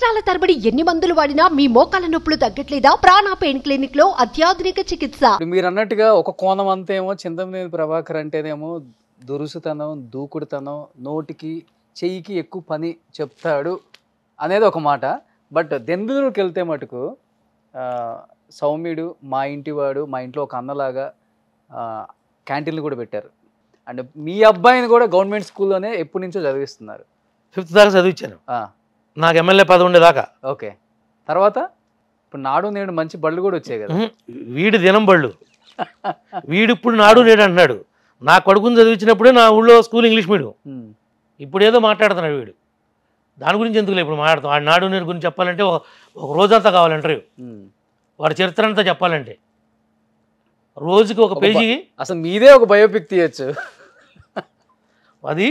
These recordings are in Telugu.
సంవత్సరాల తరబడి ఎన్ని మందులు వాడినా మీ మోకాల నొప్పులు తగ్గట్లేదా ప్రాణ పెయిన్ క్లినిక్ లో అత్యాధునిక చికిత్స మీరు అన్నట్టుగా ఒక కోణం అంతేమో చింతమనేని ప్రభాకర్ అంటేనేమో దురుసుతనం దూకుడుతనం నోటికి చెయ్యికి ఎక్కువ పని చెప్తాడు అనేది ఒక మాట బట్ దెందులకి వెళ్తే మటుకు సౌమ్యుడు మా ఇంటివాడు మా ఇంట్లో ఒక అన్నలాగా క్యాంటీన్లు కూడా పెట్టారు అండ్ మీ అబ్బాయిని కూడా గవర్నమెంట్ స్కూల్లోనే ఎప్పటి నుంచో చదివిస్తున్నారు ఫిఫ్త్ దాకా చదివించాను నాకు ఎమ్మెల్యే పదవి ఉండేదాకా ఓకే తర్వాత ఇప్పుడు నాడు నేడు మంచి బళ్ళు కూడా వచ్చాయి కదా వీడి దినం బళ్ళు వీడు ఇప్పుడు నాడు నేడు అంటున్నాడు నా కొడుకుని చదివించినప్పుడే నా ఊళ్ళో స్కూల్ ఇంగ్లీష్ మీడియం ఇప్పుడు ఏదో మాట్లాడుతున్నాడు వీడు దాని గురించి ఎందుకులే ఇప్పుడు మాట్లాడతాం ఆ నాడు నేడు గురించి చెప్పాలంటే ఒక రోజంతా కావాలంటారు వాడి చరిత్ర అంతా చెప్పాలంటే రోజుకి ఒక పేజీ అసలు మీదే ఒక బయోపిక్ తీయచ్చు అది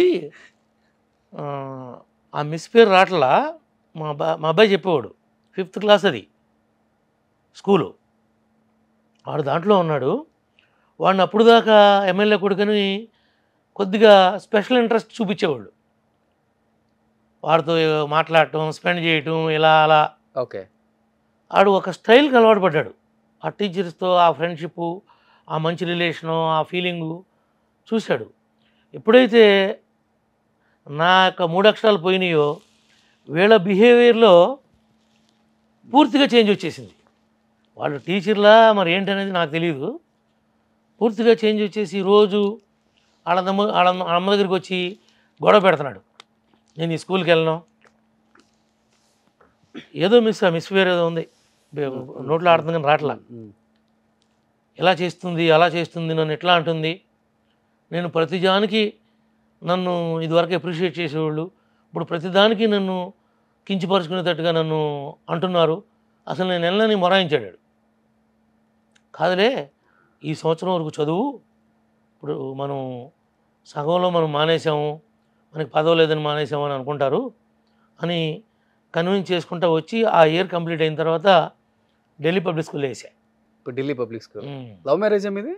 ఆ మిస్ పేరు రాట్లా మా బా మా అబ్బాయి చెప్పేవాడు ఫిఫ్త్ క్లాస్ అది స్కూలు వాడు దాంట్లో ఉన్నాడు వాడిని అప్పుడు దాకా ఎమ్మెల్యే కొడుకుని కొద్దిగా స్పెషల్ ఇంట్రెస్ట్ చూపించేవాళ్ళు వాడితో మాట్లాడటం స్పెండ్ చేయటం ఇలా అలా ఓకే ఆడు ఒక స్టైల్కి అలవాటు పడ్డాడు ఆ టీచర్స్తో ఆ ఫ్రెండ్షిప్ ఆ మంచి రిలేషను ఆ ఫీలింగు చూశాడు ఎప్పుడైతే నా యొక్క మూడు అక్షరాలు పోయినాయో వీళ్ళ బిహేవియర్లో పూర్తిగా చేంజ్ వచ్చేసింది వాళ్ళు టీచర్లా మరి ఏంటనేది నాకు తెలియదు పూర్తిగా చేంజ్ వచ్చేసి రోజు వాళ్ళదమ్మ వాళ్ళ అమ్మ దగ్గరికి వచ్చి గొడవ పెడుతున్నాడు నేను ఈ స్కూల్కి వెళ్ళను ఏదో మిస్ ఆ మిస్ ఏదో ఉంది నోట్లో ఆడుతుంది కానీ రాట్లా ఎలా చేస్తుంది అలా చేస్తుంది నన్ను ఎట్లా అంటుంది నేను ప్రతిజానికి నన్ను ఇదివరకు అప్రిషియేట్ చేసేవాళ్ళు ఇప్పుడు ప్రతిదానికి నన్ను కించిపరుచుకునేటట్టుగా నన్ను అంటున్నారు అసలు నేను వెళ్ళని మొరాయించాడాడు కాదులే ఈ సంవత్సరం వరకు చదువు ఇప్పుడు మనం సగంలో మనం మానేసాము మనకి పదవ లేదని మానేసాము అని అనుకుంటారు అని కన్విన్స్ చేసుకుంటా వచ్చి ఆ ఇయర్ కంప్లీట్ అయిన తర్వాత ఢిల్లీ పబ్లిక్ స్కూల్ వేసా ఇప్పుడు ఢిల్లీ పబ్లిక్ స్కూల్ లవ్ మ్యారేజా మీది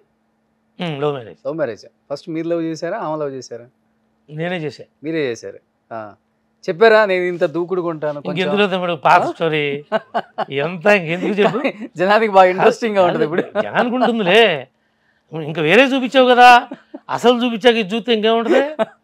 love marriage love marriage first మీరు లవ్ చేశారా ఆమె లవ్ చేశారా నేనే చేశా మీరే చేశారు చెప్పారా నేను ఇంత దూకుడు కొంటాను పాత స్టోరీ ఎంత ఇంకెందుకు జనానికి బాగా ఇంట్రెస్టింగ్ గా ఉంటుంది ఇప్పుడు జనానికి ఉంటుందిలే ఇంకా వేరే చూపించావు కదా అసలు చూపించాక ఇది చూస్తే ఇంకేముంటుంది